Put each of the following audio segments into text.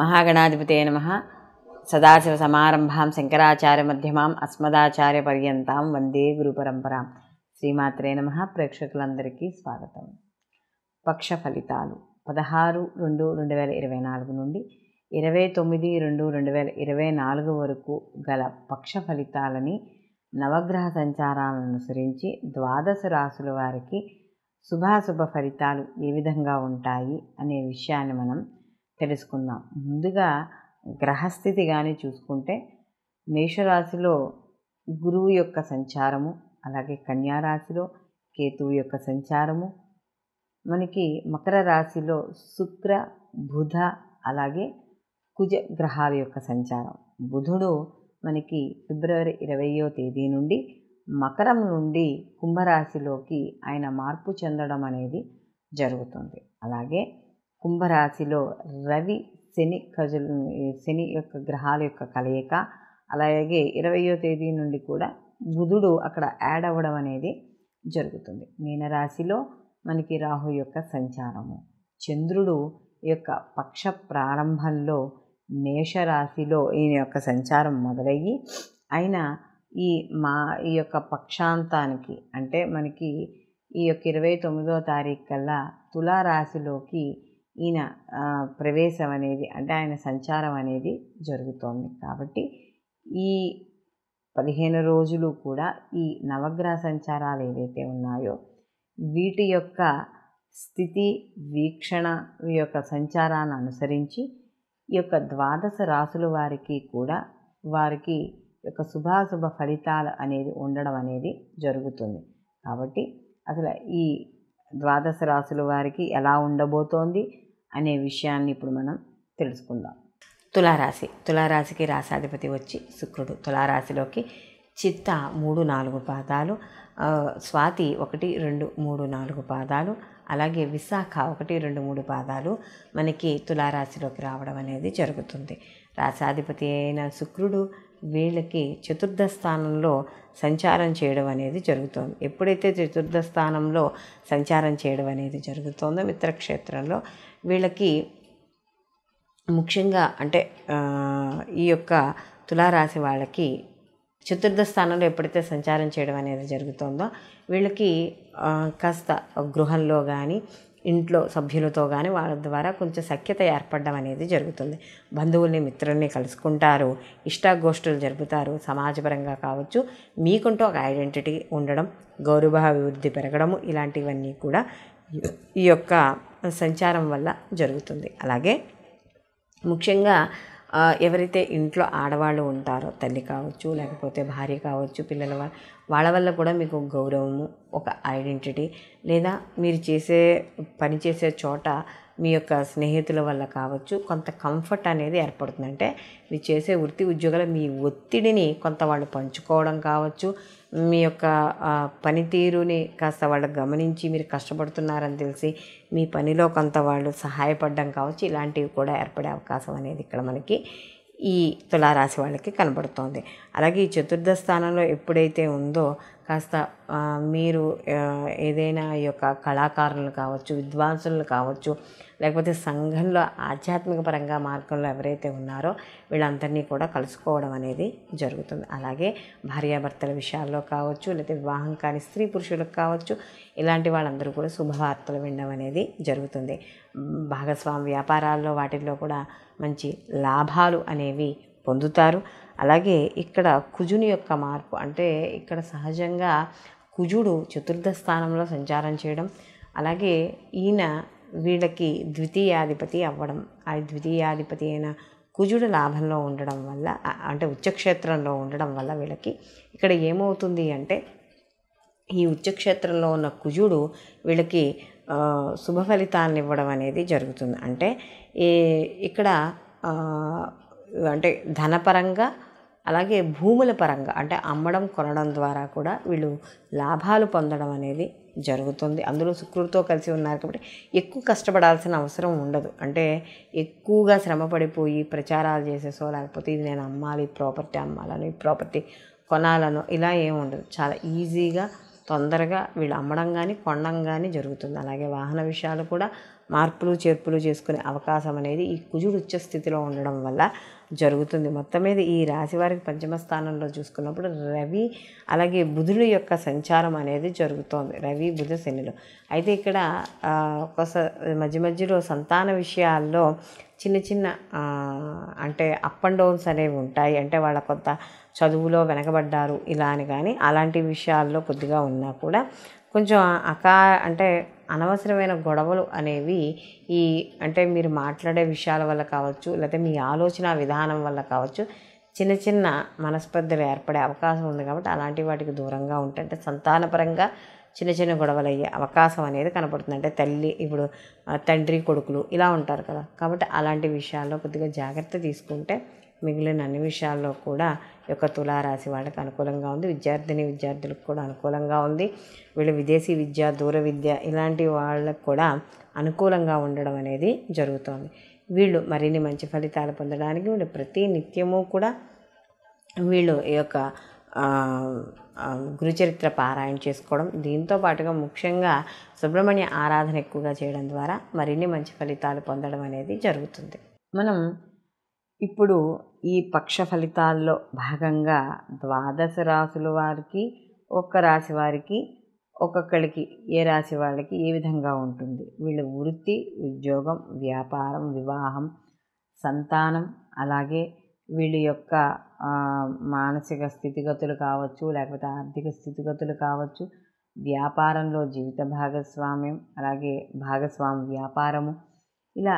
మహాగణాధిపతే నమ మధ్యమాం అస్మదాచార్య పర్యంతం వందే పరంపరాం శ్రీమాత్రే నమ ప్రేక్షకులందరికీ స్వాగతం పక్ష ఫలితాలు పదహారు రెండు రెండు వేల ఇరవై నాలుగు నుండి ఇరవై తొమ్మిది రెండు రెండు వేల ఇరవై నాలుగు వరకు గల పక్ష ఫలితాలని నవగ్రహ సంచారాలను అనుసరించి ద్వాదశ రాసుల వారికి శుభాశుభ ఫలితాలు ఏ విధంగా ఉంటాయి అనే విషయాన్ని మనం తెలుసుకుందాం ముందుగా గ్రహస్థితి కానీ చూసుకుంటే మేషరాశిలో గురువు యొక్క సంచారము అలాగే కన్యారాశిలో కేతువు యొక్క సంచారము మనకి మకర రాశిలో శుక్ర బుధ అలాగే కుజ గ్రహాల యొక్క సంచారం బుధుడు మనకి ఫిబ్రవరి ఇరవయో తేదీ నుండి మకరం నుండి కుంభరాశిలోకి ఆయన మార్పు చెందడం అనేది జరుగుతుంది అలాగే కుంభరాశిలో రవి శని కజలు శని యొక్క గ్రహాల యొక్క కలయిక అలాగే ఇరవయో తేదీ నుండి కూడా బుధుడు అక్కడ యాడ్ అవ్వడం అనేది జరుగుతుంది మీనరాశిలో మనకి రాహు యొక్క సంచారము చంద్రుడు యొక్క పక్ష ప్రారంభంలో మేషరాశిలో ఈయన యొక్క సంచారం మొదలయ్యి ఆయన ఈ మా ఈ యొక్క పక్షాంతానికి అంటే మనకి ఈ యొక్క ఇరవై తొమ్మిదో తారీఖు కల్లా తులారాశిలోకి ఈయన ప్రవేశం అనేది అంటే ఆయన సంచారం అనేది జరుగుతోంది కాబట్టి ఈ పదిహేను రోజులు కూడా ఈ నవగ్రహ సంచారాలు ఏవైతే ఉన్నాయో వీటి యొక్క స్థితి వీక్షణ యొక్క సంచారాన్ని అనుసరించి ఈ యొక్క ద్వాదశ రాసుల వారికి కూడా వారికి యొక్క శుభాశుభ ఫలితాలు అనేది ఉండడం అనేది జరుగుతుంది కాబట్టి అసలు ఈ ద్వాదశ రాసుల వారికి ఎలా ఉండబోతోంది అనే విషయాన్ని ఇప్పుడు మనం తెలుసుకుందాం తులారాశి తులారాశికి రాశాధిపతి వచ్చి శుక్రుడు తులారాశిలోకి చిత్త మూడు నాలుగు పాదాలు స్వాతి ఒకటి రెండు మూడు నాలుగు పాదాలు అలాగే విశాఖ ఒకటి రెండు మూడు పాదాలు మనకి తులారాశిలోకి రావడం అనేది జరుగుతుంది రాశాధిపతి అయిన శుక్రుడు వీళ్ళకి చతుర్థ స్థానంలో సంచారం చేయడం అనేది జరుగుతుంది ఎప్పుడైతే చతుర్థ స్థానంలో సంచారం చేయడం అనేది జరుగుతుందో మిత్రక్షేత్రంలో వీళ్ళకి ముఖ్యంగా అంటే ఈ యొక్క తులారాశి వాళ్ళకి చతుర్థ స్థానంలో ఎప్పుడైతే సంచారం చేయడం అనేది జరుగుతుందో వీళ్ళకి కాస్త గృహంలో కానీ ఇంట్లో సభ్యులతో కానీ వాళ్ళ ద్వారా కొంచెం సఖ్యత ఏర్పడడం అనేది జరుగుతుంది బంధువుల్ని మిత్రుల్ని కలుసుకుంటారు ఇష్టాగోష్ఠులు జరుపుతారు సమాజపరంగా కావచ్చు మీకుంటూ ఒక ఐడెంటిటీ ఉండడం గౌరవ అభివృద్ధి పెరగడము ఇలాంటివన్నీ కూడా ఈ యొక్క సంచారం వల్ల జరుగుతుంది అలాగే ముఖ్యంగా ఎవరైతే ఇంట్లో ఆడవాళ్ళు ఉంటారో తల్లి కావచ్చు లేకపోతే భార్య కావచ్చు పిల్లల వాళ్ళ వల్ల కూడా మీకు గౌరవము ఒక ఐడెంటిటీ లేదా మీరు చేసే పని చేసే చోట మీ యొక్క స్నేహితుల వల్ల కావచ్చు కొంత కంఫర్ట్ అనేది ఏర్పడుతుంది అంటే మీరు చేసే వృత్తి ఉద్యోగాలు మీ ఒత్తిడిని కొంత వాళ్ళు పంచుకోవడం కావచ్చు మీ యొక్క పనితీరుని కాస్త వాళ్ళు గమనించి మీరు కష్టపడుతున్నారని తెలిసి మీ పనిలో కొంత వాళ్ళు సహాయపడడం కావచ్చు ఇలాంటివి కూడా ఏర్పడే అవకాశం అనేది ఇక్కడ మనకి ఈ తులారాశి వాళ్ళకి కనబడుతోంది అలాగే ఈ చతుర్థ స్థానంలో ఎప్పుడైతే ఉందో కాస్త మీరు ఏదైనా ఈ యొక్క కళాకారులు కావచ్చు విద్వాంసులు కావచ్చు లేకపోతే సంఘంలో ఆధ్యాత్మిక పరంగా మార్గంలో ఎవరైతే ఉన్నారో వీళ్ళందరినీ కూడా కలుసుకోవడం అనేది జరుగుతుంది అలాగే భార్యాభర్తల విషయాల్లో కావచ్చు లేకపోతే వివాహం కాని స్త్రీ పురుషులకు కావచ్చు ఇలాంటి వాళ్ళందరూ కూడా శుభవార్తలు వినడం అనేది జరుగుతుంది భాగస్వామి వ్యాపారాల్లో వాటిల్లో కూడా మంచి లాభాలు అనేవి పొందుతారు అలాగే ఇక్కడ కుజుని యొక్క మార్పు అంటే ఇక్కడ సహజంగా కుజుడు చతుర్థ స్థానంలో సంచారం చేయడం అలాగే ఈయన వీళ్ళకి ద్వితీయాధిపతి అవ్వడం ఆ ద్వితీయాధిపతి అయిన కుజుడు లాభంలో ఉండడం వల్ల అంటే ఉచ్చక్షేత్రంలో ఉండడం వల్ల వీళ్ళకి ఇక్కడ ఏమవుతుంది అంటే ఈ ఉచ్చక్షేత్రంలో ఉన్న కుజుడు వీళ్ళకి శుభ ఫలితాలను ఇవ్వడం అనేది జరుగుతుంది అంటే ఇక్కడ అంటే ధనపరంగా అలాగే భూముల పరంగా అంటే అమ్మడం కొనడం ద్వారా కూడా వీళ్ళు లాభాలు పొందడం అనేది జరుగుతుంది అందులో శుక్రుడితో కలిసి ఉన్నారు కాబట్టి ఎక్కువ కష్టపడాల్సిన అవసరం ఉండదు అంటే ఎక్కువగా శ్రమ పడిపోయి ప్రచారాలు చేసేసో లేకపోతే ఇది నేను అమ్మాలి ప్రాపర్టీ అమ్మాలని ప్రాపర్టీ కొనాలను ఇలా ఏమి ఉండదు చాలా ఈజీగా తొందరగా వీళ్ళు అమ్మడం కానీ కొనడం కానీ జరుగుతుంది అలాగే వాహన విషయాలు కూడా మార్పులు చేర్పులు చేసుకునే అవకాశం అనేది ఈ కుజుడు ఉచ్చ స్థితిలో ఉండడం వల్ల జరుగుతుంది మొత్తం మీద ఈ రాశి వారికి పంచమ స్థానంలో చూసుకున్నప్పుడు రవి అలాగే బుధుడు యొక్క సంచారం అనేది జరుగుతోంది రవి బుధ శనులు అయితే ఇక్కడ ఒక్కసారి మధ్య మధ్యలో సంతాన విషయాల్లో చిన్న చిన్న అంటే అప్ అండ్ డౌన్స్ అనేవి ఉంటాయి అంటే వాళ్ళ కొంత చదువులో వెనకబడ్డారు ఇలా అని కానీ అలాంటి విషయాల్లో కొద్దిగా ఉన్నా కూడా కొంచెం అకా అంటే అనవసరమైన గొడవలు అనేవి ఈ అంటే మీరు మాట్లాడే విషయాల వల్ల కావచ్చు లేకపోతే మీ ఆలోచన విధానం వల్ల కావచ్చు చిన్న చిన్న మనస్పర్ధలు ఏర్పడే అవకాశం ఉంది కాబట్టి అలాంటి వాటికి దూరంగా ఉంటే అంటే సంతానపరంగా చిన్న చిన్న గొడవలు అయ్యే అవకాశం అనేది కనపడుతుంది అంటే తల్లి ఇప్పుడు తండ్రి కొడుకులు ఇలా ఉంటారు కదా కాబట్టి అలాంటి విషయాల్లో కొద్దిగా జాగ్రత్త తీసుకుంటే మిగిలిన అన్ని విషయాల్లో కూడా యొక్క తులారాశి వాళ్ళకి అనుకూలంగా ఉంది విద్యార్థిని విద్యార్థులకు కూడా అనుకూలంగా ఉంది వీళ్ళు విదేశీ విద్య దూర విద్య ఇలాంటి వాళ్ళకు కూడా అనుకూలంగా ఉండడం అనేది జరుగుతోంది వీళ్ళు మరిన్ని మంచి ఫలితాలు పొందడానికి వీళ్ళు ప్రతి నిత్యము కూడా వీళ్ళు ఈ యొక్క గురుచరిత్ర పారాయణ చేసుకోవడం దీంతో పాటుగా ముఖ్యంగా సుబ్రహ్మణ్య ఆరాధన ఎక్కువగా చేయడం ద్వారా మరిన్ని మంచి ఫలితాలు పొందడం అనేది జరుగుతుంది మనం ఇప్పుడు ఈ పక్ష ఫలితాల్లో భాగంగా ద్వాదశ రాశుల వారికి ఒక్క రాశి వారికి ఒక్కొక్కరికి ఏ రాశి వాళ్ళకి ఏ విధంగా ఉంటుంది వీళ్ళ వృత్తి ఉద్యోగం వ్యాపారం వివాహం సంతానం అలాగే వీళ్ళ యొక్క మానసిక స్థితిగతులు కావచ్చు లేకపోతే ఆర్థిక స్థితిగతులు కావచ్చు వ్యాపారంలో జీవిత భాగస్వామ్యం అలాగే భాగస్వామి వ్యాపారము ఇలా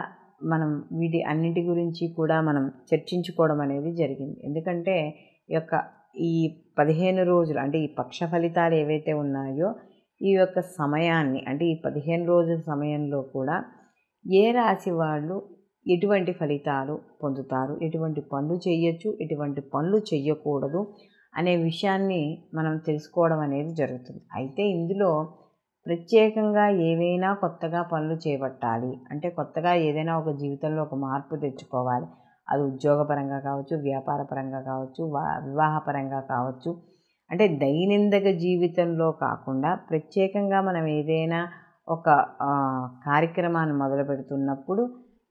మనం వీటి అన్నిటి గురించి కూడా మనం చర్చించుకోవడం అనేది జరిగింది ఎందుకంటే ఈ యొక్క ఈ పదిహేను రోజులు అంటే ఈ పక్ష ఫలితాలు ఏవైతే ఉన్నాయో ఈ యొక్క సమయాన్ని అంటే ఈ పదిహేను రోజుల సమయంలో కూడా ఏ రాశి వాళ్ళు ఎటువంటి ఫలితాలు పొందుతారు ఎటువంటి పనులు చేయొచ్చు ఎటువంటి పనులు చేయకూడదు అనే విషయాన్ని మనం తెలుసుకోవడం అనేది జరుగుతుంది అయితే ఇందులో ప్రత్యేకంగా ఏవైనా కొత్తగా పనులు చేపట్టాలి అంటే కొత్తగా ఏదైనా ఒక జీవితంలో ఒక మార్పు తెచ్చుకోవాలి అది ఉద్యోగపరంగా కావచ్చు వ్యాపారపరంగా కావచ్చు వివాహపరంగా కావచ్చు అంటే దైనందిక జీవితంలో కాకుండా ప్రత్యేకంగా మనం ఏదైనా ఒక కార్యక్రమాన్ని మొదలు పెడుతున్నప్పుడు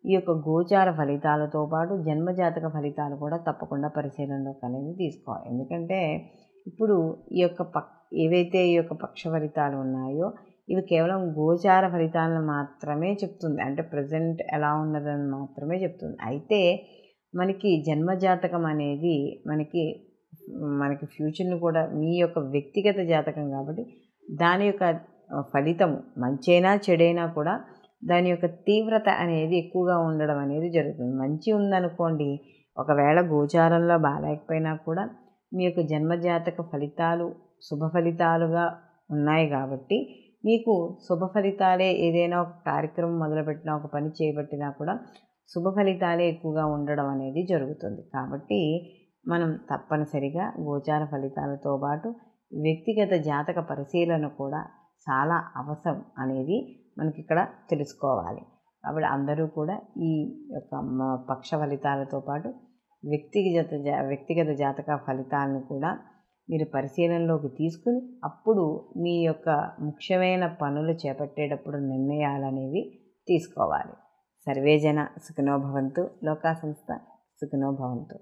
ఈ యొక్క గోచార ఫలితాలతో పాటు జన్మజాతక ఫలితాలు కూడా తప్పకుండా పరిశీలనలోకి అనేది తీసుకోవాలి ఎందుకంటే ఇప్పుడు ఈ యొక్క పక్క ఏవైతే ఈ యొక్క పక్ష ఫలితాలు ఉన్నాయో ఇవి కేవలం గోచార ఫలితాలను మాత్రమే చెప్తుంది అంటే ప్రజెంట్ ఎలా ఉన్నదని మాత్రమే చెప్తుంది అయితే మనకి జన్మజాతకం అనేది మనకి మనకి ఫ్యూచర్ని కూడా మీ యొక్క వ్యక్తిగత జాతకం కాబట్టి దాని యొక్క ఫలితము మంచైనా చెడైనా కూడా దాని యొక్క తీవ్రత అనేది ఎక్కువగా ఉండడం అనేది జరుగుతుంది మంచి ఉందనుకోండి ఒకవేళ గోచారంలో బాగాలేకపోయినా కూడా మీ యొక్క జన్మజాతక ఫలితాలు శుభ ఫలితాలుగా ఉన్నాయి కాబట్టి మీకు శుభ ఫలితాలే ఏదైనా ఒక కార్యక్రమం మొదలుపెట్టినా ఒక పని చేపట్టినా కూడా శుభ ఫలితాలే ఎక్కువగా ఉండడం అనేది జరుగుతుంది కాబట్టి మనం తప్పనిసరిగా గోచార ఫలితాలతో పాటు వ్యక్తిగత జాతక పరిశీలన కూడా చాలా అవసరం అనేది మనకి ఇక్కడ తెలుసుకోవాలి కాబట్టి అందరూ కూడా ఈ యొక్క పక్ష ఫలితాలతో పాటు వ్యక్తిగత వ్యక్తిగత జాతక ఫలితాలను కూడా మీరు పరిశీలనలోకి తీసుకుని అప్పుడు మీ యొక్క ముఖ్యమైన పనులు చేపట్టేటప్పుడు నిర్ణయాలనేవి తీసుకోవాలి సర్వేజన సుఖనోభవంతు లోకా సంస్థ సుఖనోభవంతు